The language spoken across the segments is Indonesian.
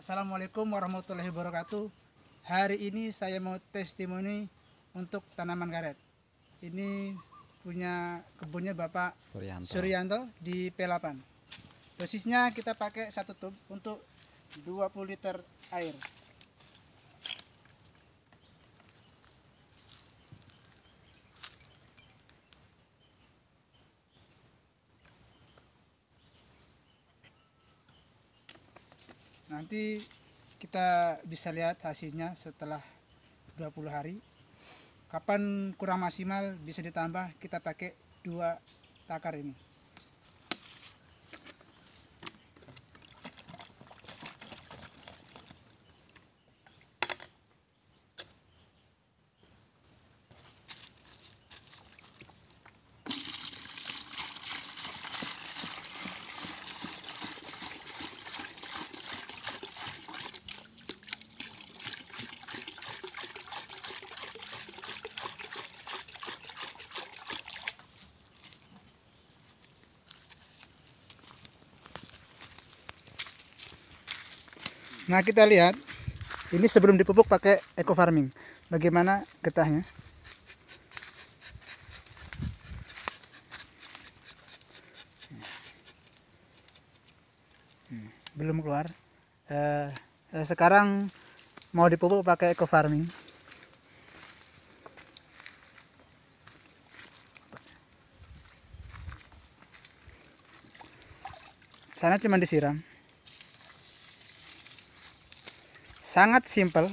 Assalamualaikum warahmatullahi wabarakatuh. Hari ini saya mau testimoni untuk tanaman karet. Ini punya kebunnya Bapak Suryanto, Suryanto di P8. Dosisnya kita pakai satu tub untuk 20 liter air. nanti kita bisa lihat hasilnya setelah 20 hari kapan kurang maksimal bisa ditambah kita pakai dua takar ini Nah kita lihat ini sebelum dipupuk pakai eco farming. Bagaimana getahnya? Hmm, belum keluar. Eh, eh, sekarang mau dipupuk pakai eco farming. Sana cuma disiram. sangat simpel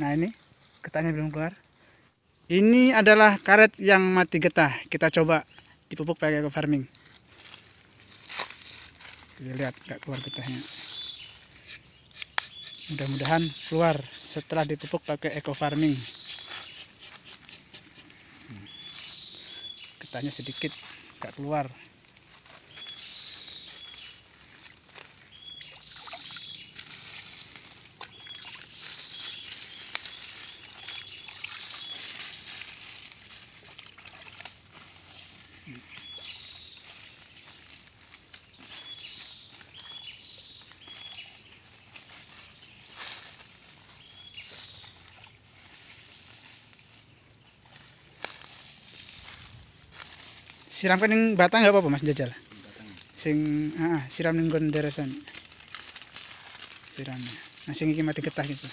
nah ini getahnya belum keluar ini adalah karet yang mati getah kita coba dipupuk pakai eco farming kita lihat gak keluar getahnya mudah-mudahan keluar setelah dipupuk pakai eco farming hmm. getahnya sedikit gak keluar siram kening batang gak apa-apa mas jajal sing ah, siram ning gondresan siramnya nah sing iki mati getah gitu